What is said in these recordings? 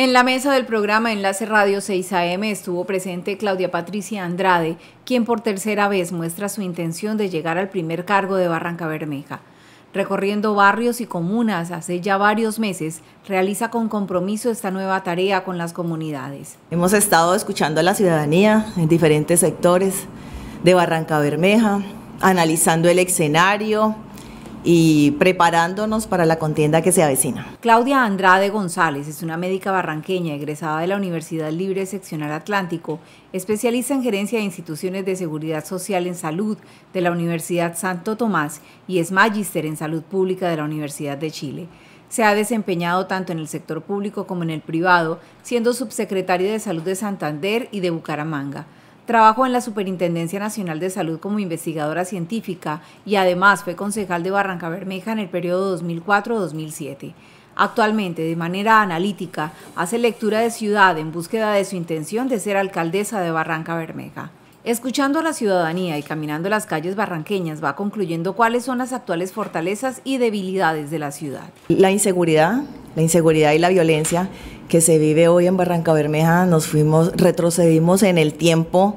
En la mesa del programa Enlace Radio 6am estuvo presente Claudia Patricia Andrade, quien por tercera vez muestra su intención de llegar al primer cargo de Barranca Bermeja. Recorriendo barrios y comunas hace ya varios meses, realiza con compromiso esta nueva tarea con las comunidades. Hemos estado escuchando a la ciudadanía en diferentes sectores de Barranca Bermeja, analizando el escenario, y preparándonos para la contienda que se avecina. Claudia Andrade González es una médica barranqueña egresada de la Universidad Libre Seccional Atlántico, especialista en gerencia de instituciones de seguridad social en salud de la Universidad Santo Tomás y es magíster en salud pública de la Universidad de Chile. Se ha desempeñado tanto en el sector público como en el privado, siendo subsecretaria de Salud de Santander y de Bucaramanga. Trabajó en la Superintendencia Nacional de Salud como investigadora científica y además fue concejal de Barranca Bermeja en el periodo 2004-2007. Actualmente, de manera analítica, hace lectura de ciudad en búsqueda de su intención de ser alcaldesa de Barranca Bermeja. Escuchando a la ciudadanía y caminando las calles barranqueñas, va concluyendo cuáles son las actuales fortalezas y debilidades de la ciudad. La inseguridad, la inseguridad y la violencia que se vive hoy en Barranca Bermeja, nos fuimos, retrocedimos en el tiempo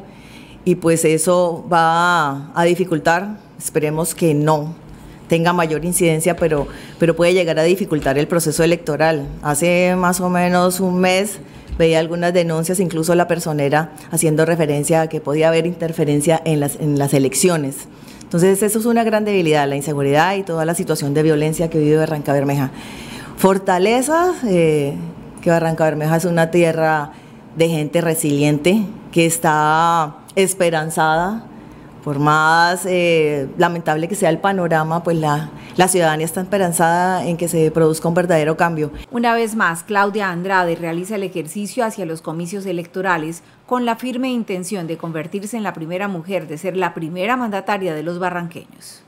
y pues eso va a dificultar, esperemos que no tenga mayor incidencia, pero, pero puede llegar a dificultar el proceso electoral. Hace más o menos un mes veía algunas denuncias, incluso la personera haciendo referencia a que podía haber interferencia en las, en las elecciones. Entonces, eso es una gran debilidad, la inseguridad y toda la situación de violencia que vive Barranca Bermeja. Fortaleza, eh, que Barranca Bermeja es una tierra de gente resiliente, que está esperanzada, por más eh, lamentable que sea el panorama, pues la ciudadanía está esperanzada en que se produzca un verdadero cambio. Una vez más, Claudia Andrade realiza el ejercicio hacia los comicios electorales con la firme intención de convertirse en la primera mujer de ser la primera mandataria de los barranqueños.